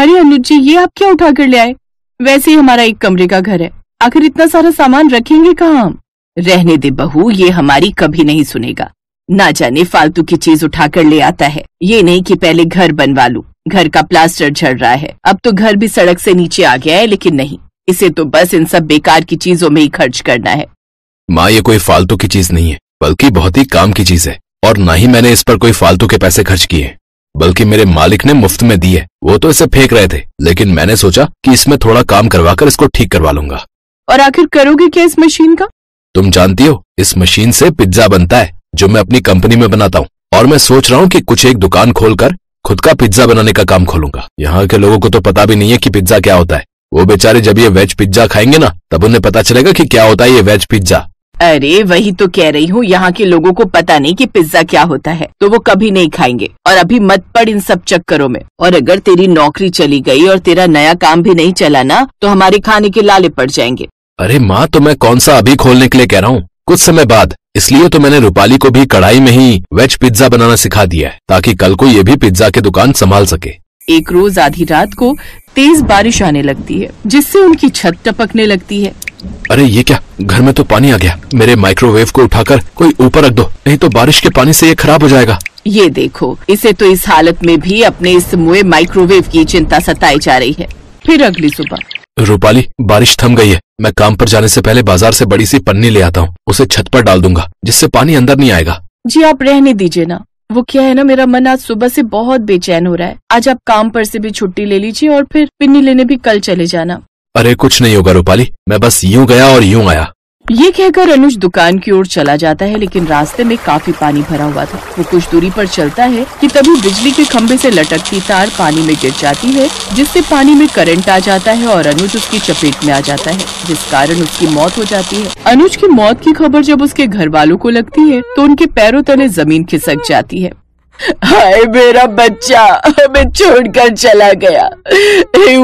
अरे अनुज जी ये आप क्या उठा कर ले आए वैसे ही हमारा एक कमरे का घर है आखिर इतना सारा सामान रखेंगे कहा हम रहने दे बहू ये हमारी कभी नहीं सुनेगा ना जाने फालतू की चीज उठा कर ले आता है ये नहीं कि पहले घर बनवा लू घर का प्लास्टर झड़ रहा है अब तो घर भी सड़क से नीचे आ गया है लेकिन नहीं इसे तो बस इन सब बेकार की चीजों में ही खर्च करना है माँ ये कोई फालतू की चीज नहीं है बल्कि बहुत ही काम की चीज है और न ही मैंने इस पर कोई फालतू के पैसे खर्च किए बल्कि मेरे मालिक ने मुफ्त में दिए वो तो इसे फेंक रहे थे लेकिन मैंने सोचा कि इसमें थोड़ा काम करवा कर इसको ठीक करवा लूंगा और आखिर करोगे क्या इस मशीन का तुम जानती हो इस मशीन से पिज्जा बनता है जो मैं अपनी कंपनी में बनाता हूँ और मैं सोच रहा हूँ कि कुछ एक दुकान खोलकर खुद का पिज्जा बनाने का काम खोलूंगा यहाँ के लोगों को तो पता भी नहीं है कि पिज्जा क्या होता है वो बेचारे जब ये वेज पिज्जा खाएंगे ना तब उन्हें पता चलेगा कि क्या होता है ये वेज पिज्जा अरे वही तो कह रही हूँ यहाँ के लोगों को पता नहीं कि पिज्जा क्या होता है तो वो कभी नहीं खाएंगे और अभी मत पड़ इन सब चक्करों में और अगर तेरी नौकरी चली गई और तेरा नया काम भी नहीं चला ना तो हमारे खाने के लाले पड़ जाएंगे अरे माँ तो मैं कौन सा अभी खोलने के लिए कह रहा हूँ कुछ समय बाद इसलिए तो मैंने रूपाली को भी कढ़ाई में ही वेज पिज्जा बनाना सिखा दिया है ताकि कल को ये भी पिज्जा की दुकान संभाल सके एक रोज आधी रात को तेज बारिश आने लगती है जिससे उनकी छत टपकने लगती है अरे ये क्या घर में तो पानी आ गया मेरे माइक्रोवेव को उठाकर कोई ऊपर रख दो नहीं तो बारिश के पानी से ये खराब हो जाएगा ये देखो इसे तो इस हालत में भी अपने इस मुए माइक्रोवेव की चिंता सताई जा रही है फिर अगली सुबह रूपाली बारिश थम गई है मैं काम पर जाने से पहले बाजार से बड़ी सी पन्नी ले आता हूँ उसे छत पर डाल दूंगा जिससे पानी अंदर नहीं आएगा जी आप रहने दीजिए ना वो क्या है ना मेरा मन आज सुबह से बहुत बेचैन हो रहा है आज आप काम पर से भी छुट्टी ले लीजिए और फिर पिन्नी लेने भी कल चले जाना अरे कुछ नहीं होगा रूपाली मैं बस यूं गया और यूं आया ये कहकर अनुज दुकान की ओर चला जाता है लेकिन रास्ते में काफी पानी भरा हुआ था वो कुछ दूरी पर चलता है कि तभी बिजली के खम्भे से लटकती तार पानी में गिर जाती है जिससे पानी में करंट आ जाता है और अनुज उसकी चपेट में आ जाता है जिस कारण उसकी मौत हो जाती है अनुज की मौत की खबर जब उसके घर वालों को लगती है तो उनके पैरों तले जमीन खिसक जाती है हाय मेरा बच्चा हमें छोड़कर चला गया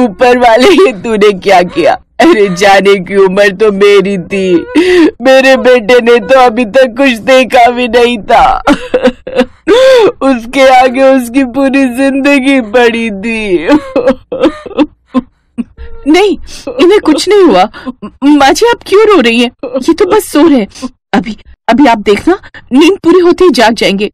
ऊपर वाले तूने क्या किया अरे जाने की उम्र तो मेरी थी मेरे बेटे ने तो अभी तक कुछ देखा भी नहीं था उसके आगे उसकी पूरी जिंदगी पड़ी थी नहीं इन्हें कुछ नहीं हुआ माझी आप क्यों रो रही है ये तो बस सो रहे अभी अभी आप देखना नींद पूरी होती है जाग जाएंगे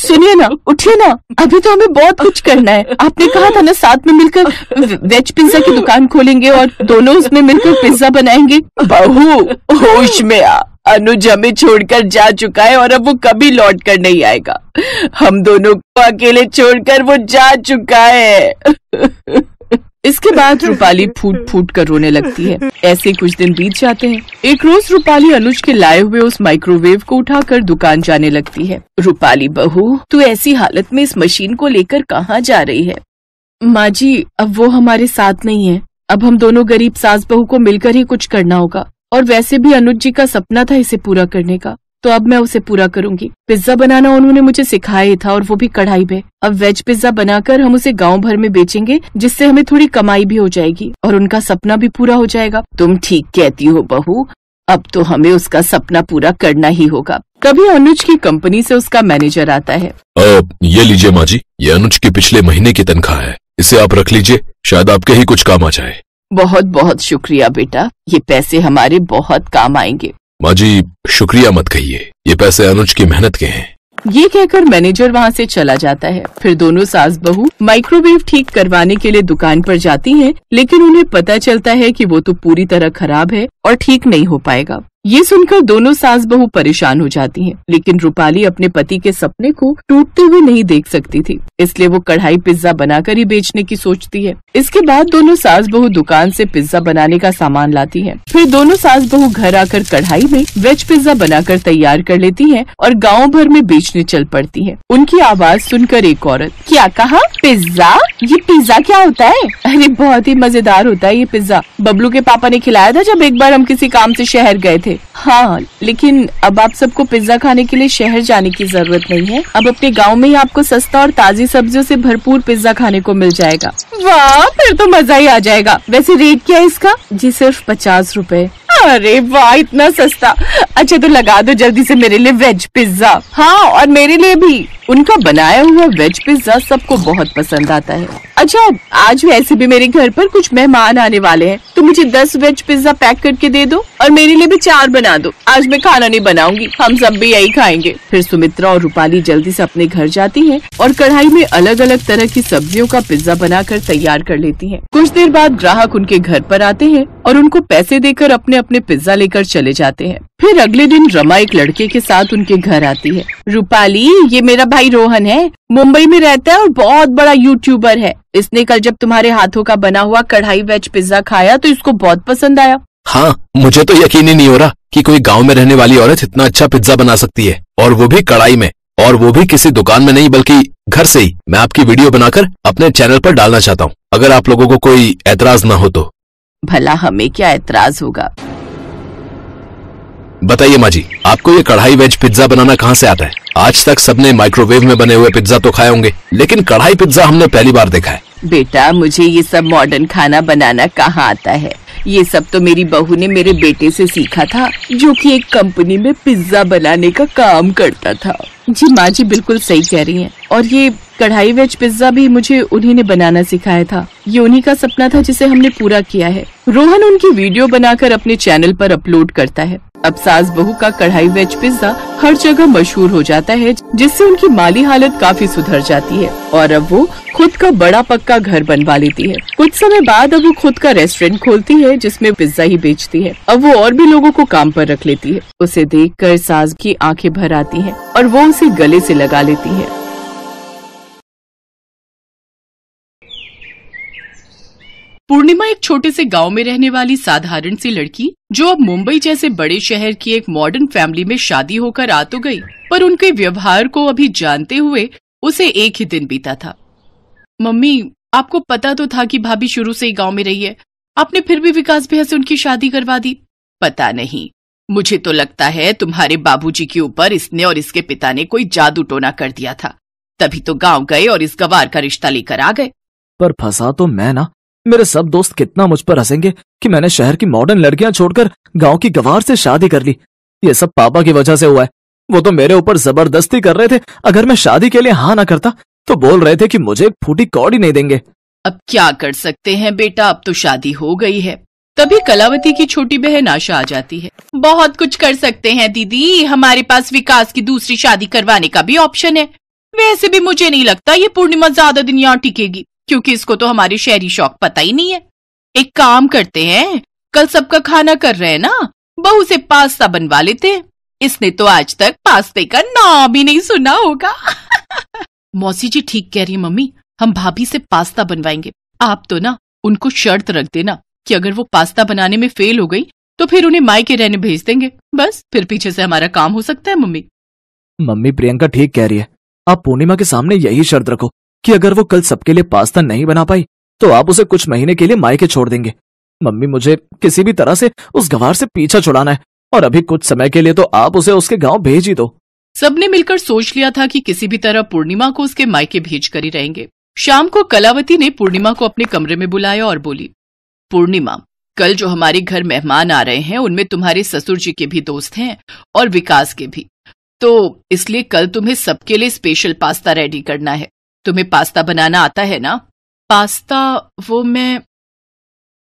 सुनिए ना उठिए ना अभी तो हमें बहुत कुछ करना है आपने कहा था ना साथ में मिलकर वेज पिज्जा की दुकान खोलेंगे और दोनों उसमें मिलकर पिज्जा बनाएंगे बहू होश में आ अनुज हमें छोड़कर जा चुका है और अब वो कभी लौट कर नहीं आएगा हम दोनों को अकेले छोड़कर वो जा चुका है इसके बाद रूपाली फूट फूट कर रोने लगती है ऐसे कुछ दिन बीत जाते हैं एक रोज रूपाली अनुज के लाए हुए उस माइक्रोवेव को उठाकर दुकान जाने लगती है रूपाली बहू तू ऐसी हालत में इस मशीन को लेकर कहाँ जा रही है माँ जी अब वो हमारे साथ नहीं है अब हम दोनों गरीब सास बहू को मिलकर ही कुछ करना होगा और वैसे भी अनुज जी का सपना था इसे पूरा करने का तो अब मैं उसे पूरा करूंगी पिज्जा बनाना उन्होंने मुझे सिखाया था और वो भी कढ़ाई में अब वेज पिज्जा बनाकर हम उसे गांव भर में बेचेंगे जिससे हमें थोड़ी कमाई भी हो जाएगी और उनका सपना भी पूरा हो जाएगा तुम ठीक कहती हो बहू अब तो हमें उसका सपना पूरा करना ही होगा तभी अनुज की कंपनी से उसका मैनेजर आता है आ, ये लीजिए माँ जी ये अनुज की पिछले महीने की तनख्वाह है इसे आप रख लीजिए शायद आपके ही कुछ काम आ जाए बहुत बहुत शुक्रिया बेटा ये पैसे हमारे बहुत काम आएंगे माँ जी शुक्रिया मत कहिए ये पैसे अनुज की मेहनत के हैं ये कहकर मैनेजर वहाँ से चला जाता है फिर दोनों सास बहू माइक्रोवेव ठीक करवाने के लिए दुकान पर जाती हैं, लेकिन उन्हें पता चलता है कि वो तो पूरी तरह खराब है और ठीक नहीं हो पाएगा ये सुनकर दोनों सास बहू परेशान हो जाती हैं, लेकिन रूपाली अपने पति के सपने को टूटते हुए नहीं देख सकती थी इसलिए वो कढ़ाई पिज्जा बनाकर ही बेचने की सोचती है इसके बाद दोनों सास बहु दुकान से पिज्जा बनाने का सामान लाती है फिर दोनों सास बहू घर आकर कढ़ाई में वेज पिज्जा बनाकर तैयार कर लेती है और गाँव भर में बेचने चल पड़ती है उनकी आवाज़ सुनकर एक औरत क्या कहा पिज्जा ये पिज्जा क्या होता है अरे बहुत ही मजेदार होता है ये पिज्जा बबलू के पापा ने खिलाया था जब एक बार हम किसी काम ऐसी शहर गए थे थे हाँ लेकिन अब आप सबको पिज्जा खाने के लिए शहर जाने की जरूरत नहीं है अब अपने गाँव में ही आपको सस्ता और ताजी सब्जियों से भरपूर पिज्जा खाने को मिल जाएगा वाह फिर तो मजा ही आ जाएगा वैसे रेट क्या है इसका जी सिर्फ पचास रूपए अरे वाह इतना सस्ता अच्छा तो लगा दो जल्दी से मेरे लिए वेज पिज्जा हाँ और मेरे लिए भी उनका बनाया हुआ वेज पिज्जा सबको बहुत पसंद आता है अच्छा आज वैसे भी मेरे घर पर कुछ मेहमान आने वाले हैं तो मुझे दस वेज पिज्जा पैक करके दे दो और मेरे लिए भी चार बना दो आज मैं खाना नहीं बनाऊंगी हम सब भी यही खाएंगे फिर सुमित्रा और रूपाली जल्दी से अपने घर जाती है और कढ़ाई में अलग अलग तरह की सब्जियों का पिज्जा बनाकर तैयार कर लेती है कुछ देर बाद ग्राहक उनके घर पर आते हैं और उनको पैसे देकर अपने अपने पिज्जा लेकर चले जाते हैं फिर अगले दिन रमा एक लड़के के साथ उनके घर आती है रूपाली ये मेरा भाई रोहन है मुंबई में रहता है और बहुत बड़ा यूट्यूबर है इसने कल जब तुम्हारे हाथों का बना हुआ कढ़ाई वेज पिज्जा खाया तो इसको बहुत पसंद आया हाँ मुझे तो यकीन ही नहीं हो रहा कि कोई गांव में रहने वाली औरत इतना अच्छा पिज्जा बना सकती है और वो भी कढ़ाई में और वो भी किसी दुकान में नहीं बल्कि घर से ही मैं आपकी वीडियो बनाकर अपने चैनल पर डालना चाहता हूँ अगर आप लोगों को कोई एतराज ना हो तो भला हमें क्या एतराज होगा बताइए माँ जी आपको ये कढ़ाई वेज पिज्जा बनाना कहाँ से आता है आज तक सबने माइक्रोवेव में बने हुए पिज्जा तो खाए होंगे लेकिन कढ़ाई पिज्जा हमने पहली बार देखा है बेटा मुझे ये सब मॉडर्न खाना बनाना कहाँ आता है ये सब तो मेरी बहू ने मेरे बेटे से सीखा था जो कि एक कंपनी में पिज्जा बनाने का काम करता था जी माँ जी बिल्कुल सही कह रही हैं और ये कढ़ाई वेज पिज्जा भी मुझे उन्हीं ने बनाना सिखाया था ये उन्हीं का सपना था जिसे हमने पूरा किया है रोहन उनकी वीडियो बनाकर अपने चैनल पर अपलोड करता है अब सास बहू का कढ़ाई वेज पिज्जा हर जगह मशहूर हो जाता है जिससे उनकी माली हालत काफी सुधर जाती है और अब वो खुद का बड़ा पक्का घर बनवा लेती है कुछ समय बाद अब वो खुद का रेस्टोरेंट खोलती है जिसमें पिज्जा ही बेचती है अब वो और भी लोगों को काम पर रख लेती है उसे देख कर सास की आंखें भर आती है और वो उसे गले से लगा लेती है पूर्णिमा एक छोटे से गांव में रहने वाली साधारण सी लड़की जो अब मुंबई जैसे बड़े शहर की एक मॉडर्न फैमिली में शादी होकर आ तो गई पर उनके व्यवहार को अभी जानते हुए उसे एक ही दिन बीता था मम्मी आपको पता तो था कि भाभी शुरू से ही गांव में रही है आपने फिर भी विकास भैया से उनकी शादी करवा दी पता नहीं मुझे तो लगता है तुम्हारे बाबूजी के ऊपर इसने और इसके पिता ने कोई जादू टोना कर दिया था तभी तो गांव गए और इस गवार का रिश्ता लेकर आ गए पर फंसा तो मैं ना मेरे सब दोस्त कितना मुझ पर हंसेंगे कि मैंने शहर की मॉडर्न लड़कियां छोड़कर गांव की गवार से शादी कर ली ये सब पापा की वजह से हुआ है वो तो मेरे ऊपर जबरदस्ती कर रहे थे अगर मैं शादी के लिए हाँ ना करता तो बोल रहे थे कि मुझे एक फूटी कौड़ी नहीं देंगे अब क्या कर सकते हैं बेटा अब तो शादी हो गई है तभी कलावती की छोटी बहन आशा आ जाती है बहुत कुछ कर सकते हैं दीदी हमारे पास विकास की दूसरी शादी करवाने का भी ऑप्शन है वैसे भी मुझे नहीं लगता ये पूर्णिमा ज्यादा दिन यहाँ टिकेगी क्योंकि इसको तो हमारे शहरी शौक पता ही नहीं है एक काम करते हैं कल सबका खाना कर रहे हैं ना बहू से पास्ता बनवा लेते इसने तो आज तक पास्ते का नाम भी नहीं सुना होगा मौसी जी ठीक कह रही है मम्मी हम भाभी से पास्ता बनवाएंगे आप तो ना उनको शर्त रख देना कि अगर वो पास्ता बनाने में फेल हो गई तो फिर उन्हें मायके रहने भेज देंगे बस फिर पीछे से हमारा काम हो सकता है मम्मी मम्मी प्रियंका ठीक कह रही है आप पूर्णिमा के सामने यही शर्त रखो कि अगर वो कल सबके लिए पास्ता नहीं बना पाई तो आप उसे कुछ महीने के लिए मायके छोड़ देंगे मम्मी मुझे किसी भी तरह से उस गवार से पीछा छुड़ाना है और अभी कुछ समय के लिए तो आप उसे उसके गांव भेज ही दो सबने मिलकर सोच लिया था कि किसी भी तरह पूर्णिमा को उसके मायके भेज कर ही रहेंगे शाम को कलावती ने पूर्णिमा को अपने कमरे में बुलाया और बोली पूर्णिमा कल जो हमारे घर मेहमान आ रहे हैं उनमें तुम्हारे ससुर जी के भी दोस्त हैं और विकास के भी तो इसलिए कल तुम्हें सबके लिए स्पेशल पास्ता रेडी करना है तुम्हें पास्ता बनाना आता है ना पास्ता वो मैं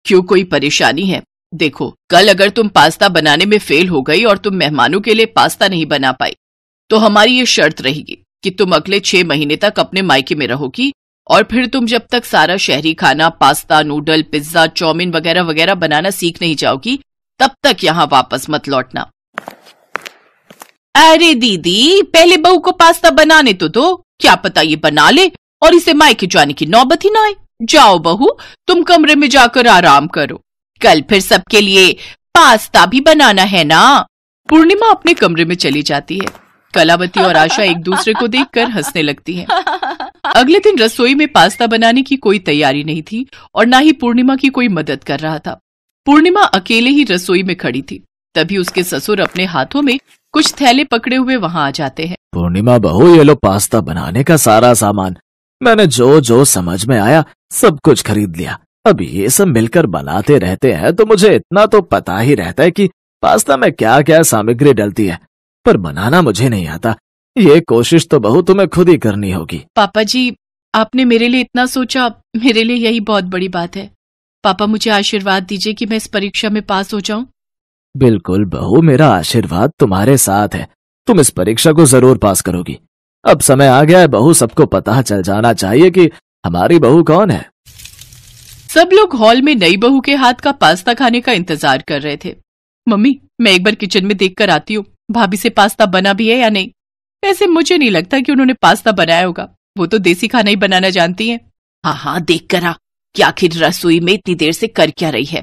क्यों कोई परेशानी है देखो कल अगर तुम पास्ता बनाने में फेल हो गई और तुम मेहमानों के लिए पास्ता नहीं बना पाई तो हमारी ये शर्त रहेगी कि तुम अगले छह महीने तक अपने मायके में रहोगी और फिर तुम जब तक सारा शहरी खाना पास्ता नूडल पिज्जा चौमिन वगैरह वगैरह बनाना सीख नहीं जाओगी तब तक यहाँ वापस मत लौटना अरे दीदी पहले बहू को पास्ता बनाने तो दो क्या पता ये बना ले और इसे मायके जाने की नौबत ही ना आए जाओ बहू तुम कमरे में जाकर आराम करो कल फिर सबके लिए पास्ता भी बनाना है ना पूर्णिमा अपने कमरे में चली जाती है कलावती और आशा एक दूसरे को कर हंसने लगती है अगले दिन रसोई में पास्ता बनाने की कोई तैयारी नहीं थी और ना ही पूर्णिमा की कोई मदद कर रहा था पूर्णिमा अकेले ही रसोई में खड़ी थी तभी उसके ससुर अपने हाथों में कुछ थैले पकड़े हुए वहां आ जाते हैं पूर्णिमा बहू ये लो पास्ता बनाने का सारा सामान मैंने जो जो समझ में आया सब कुछ खरीद लिया अब ये सब मिलकर बनाते रहते हैं तो मुझे इतना तो पता ही रहता है कि पास्ता में क्या क्या सामग्री डलती है पर बनाना मुझे नहीं आता ये कोशिश तो बहू तुम्हें खुद ही करनी होगी पापा जी आपने मेरे लिए इतना सोचा मेरे लिए यही बहुत बड़ी बात है पापा मुझे आशीर्वाद दीजिए कि मैं इस परीक्षा में पास हो जाऊं बिल्कुल बहू मेरा आशीर्वाद तुम्हारे साथ है तुम इस परीक्षा को जरूर पास करोगी अब समय आ गया है बहू सबको पता चल जाना चाहिए कि हमारी बहू कौन है सब लोग हॉल में नई बहू के हाथ का पास्ता खाने का इंतजार कर रहे थे मम्मी मैं एक बार किचन में देख कर आती हूँ भाभी से पास्ता बना भी है या नहीं वैसे मुझे नहीं लगता कि उन्होंने पास्ता बनाया होगा वो तो देसी खाना ही बनाना जानती हैं हाँ हाँ देख कर आ कि आखिर रसोई में इतनी देर से कर क्या रही है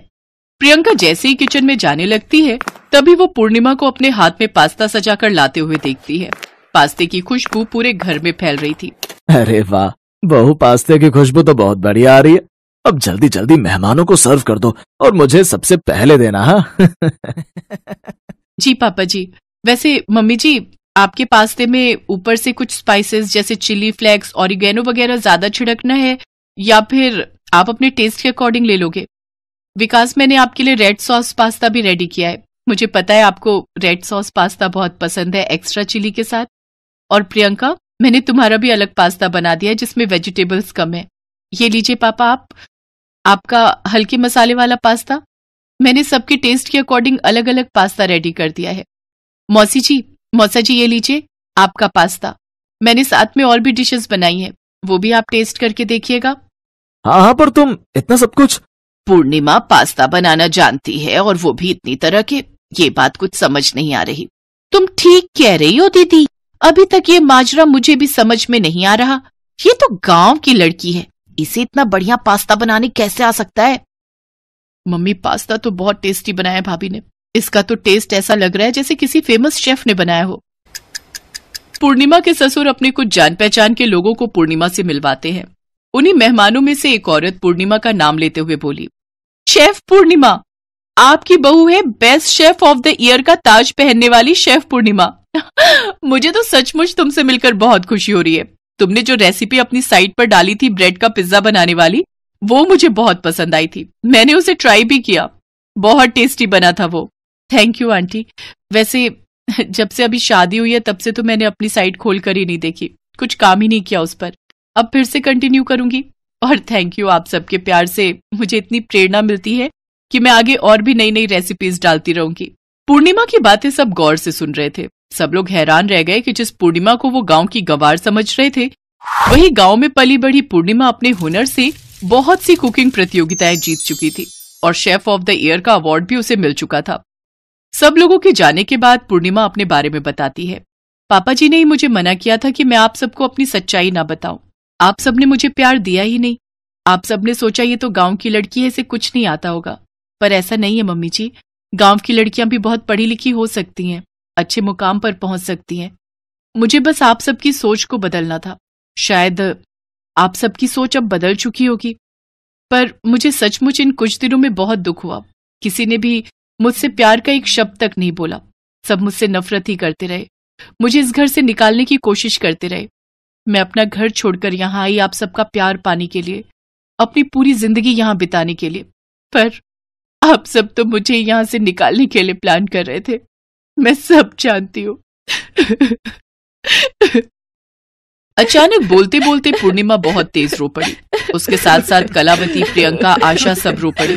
प्रियंका जैसे ही किचन में जाने लगती है तभी वो पूर्णिमा को अपने हाथ में पास्ता सजा कर लाते हुए देखती है पास्ते की खुशबू पूरे घर में फैल रही थी अरे वाह बहू पास्ते की खुशबू तो बहुत बढ़िया आ रही है अब जल्दी जल्दी मेहमानों को सर्व कर दो और मुझे सबसे पहले देना है हाँ? जी पापा जी वैसे मम्मी जी आपके पास्ते में ऊपर से कुछ स्पाइसेस जैसे चिली फ्लेक्स ऑरिगेनो वगैरह ज्यादा छिड़कना है या फिर आप अपने टेस्ट के अकॉर्डिंग ले लोगे विकास मैंने आपके लिए रेड सॉस पास्ता भी रेडी किया है मुझे पता है आपको रेड सॉस पास्ता बहुत पसंद है एक्स्ट्रा चिली के साथ और प्रियंका मैंने तुम्हारा भी अलग पास्ता बना दिया है जिसमें वेजिटेबल्स कम है ये लीजिए पापा आप आपका हल्के मसाले वाला पास्ता मैंने सबके टेस्ट के अकॉर्डिंग अलग अलग पास्ता रेडी कर दिया है मौसी जी मौसा जी ये लीजिए आपका पास्ता मैंने साथ में और भी डिशेस बनाई हैं वो भी आप टेस्ट करके देखिएगा हाँ हाँ पर तुम इतना सब कुछ पूर्णिमा पास्ता बनाना जानती है और वो भी इतनी तरह के ये बात कुछ समझ नहीं आ रही तुम ठीक कह रही हो दीदी अभी तक ये माजरा मुझे भी समझ में नहीं आ रहा ये तो गांव की लड़की है इसे इतना बढ़िया पास्ता बनाने कैसे आ सकता है मम्मी पास्ता तो बहुत टेस्टी बनाया भाभी ने इसका तो टेस्ट ऐसा लग रहा है जैसे किसी फेमस शेफ ने बनाया हो पूर्णिमा के ससुर अपने कुछ जान पहचान के लोगों को पूर्णिमा से मिलवाते हैं उन्हीं मेहमानों में से एक औरत पूर्णिमा का नाम लेते हुए बोली शेफ पूर्णिमा आपकी बहू है best chef of the year का ताज पहनने वाली शेफ पूर्णिमा मुझे तो सचमुच तुमसे मिलकर बहुत खुशी हो रही है तुमने जो रेसिपी अपनी साइट पर डाली थी ब्रेड का पिज्जा बनाने वाली वो मुझे बहुत पसंद आई थी मैंने उसे ट्राई भी किया बहुत टेस्टी बना था वो थैंक यू आंटी वैसे जब से अभी शादी हुई है तब से तो मैंने अपनी साइट खोल कर ही नहीं देखी कुछ काम ही नहीं किया उस पर अब फिर से कंटिन्यू करूंगी और थैंक यू आप सबके प्यार से मुझे इतनी प्रेरणा मिलती है कि मैं आगे और भी नई नई रेसिपीज डालती रहूंगी पूर्णिमा की बातें सब गौर से सुन रहे थे सब लोग हैरान रह गए कि जिस पूर्णिमा को वो गांव की गवार समझ रहे थे वही गांव में पली बड़ी पूर्णिमा अपने हुनर से बहुत सी कुकिंग प्रतियोगिताएं जीत चुकी थी और शेफ ऑफ द ईयर का अवार्ड भी उसे मिल चुका था सब लोगों के जाने के बाद पूर्णिमा अपने बारे में बताती है पापा जी ने ही मुझे मना किया था कि मैं आप सबको अपनी सच्चाई ना बताऊं आप सबने मुझे प्यार दिया ही नहीं आप सबने सोचा ये तो गांव की लड़की है इसे कुछ नहीं आता होगा पर ऐसा नहीं है मम्मी जी गांव की लड़कियां भी बहुत पढ़ी लिखी हो सकती हैं अच्छे मुकाम पर पहुंच सकती हैं मुझे बस आप सबकी सोच को बदलना था शायद आप सबकी सोच अब बदल चुकी होगी पर मुझे सचमुच इन कुछ दिनों में बहुत दुख हुआ किसी ने भी मुझसे प्यार का एक शब्द तक नहीं बोला सब मुझसे नफरत ही करते रहे मुझे इस घर से निकालने की कोशिश करते रहे मैं अपना घर छोड़कर यहाँ आई आप सबका प्यार पाने के लिए अपनी पूरी जिंदगी यहाँ बिताने के लिए पर आप सब तो मुझे यहाँ से निकालने के लिए प्लान कर रहे थे मैं सब जानती हूँ अचानक बोलते बोलते पूर्णिमा बहुत तेज रो पड़ी उसके साथ साथ कलावती प्रियंका आशा सब रो पड़ी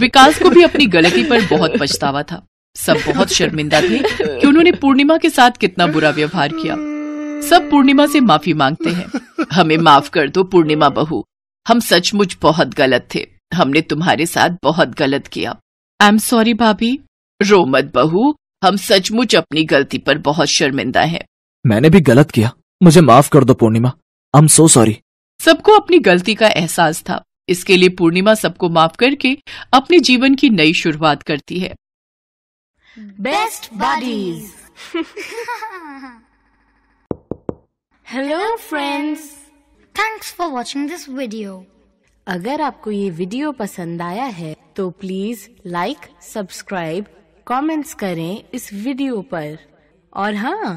विकास को भी अपनी गलती पर बहुत पछतावा था सब बहुत शर्मिंदा थे कि उन्होंने पूर्णिमा के साथ कितना बुरा व्यवहार किया सब पूर्णिमा से माफी मांगते हैं हमें माफ कर दो पूर्णिमा बहू हम सचमुच बहुत गलत थे हमने तुम्हारे साथ बहुत गलत किया आई एम सॉरी भाभी रो मत बहू हम सचमुच अपनी गलती पर बहुत शर्मिंदा हैं मैंने भी गलत किया मुझे माफ कर दो पूर्णिमा आई एम सो सॉरी सबको अपनी गलती का एहसास था इसके लिए पूर्णिमा सबको माफ करके अपने जीवन की नई शुरुआत करती है best buddies hello friends thanks for watching this video अगर आपको ये वीडियो पसंद आया है तो प्लीज लाइक सब्सक्राइब कमेंट्स करें इस वीडियो पर और हाँ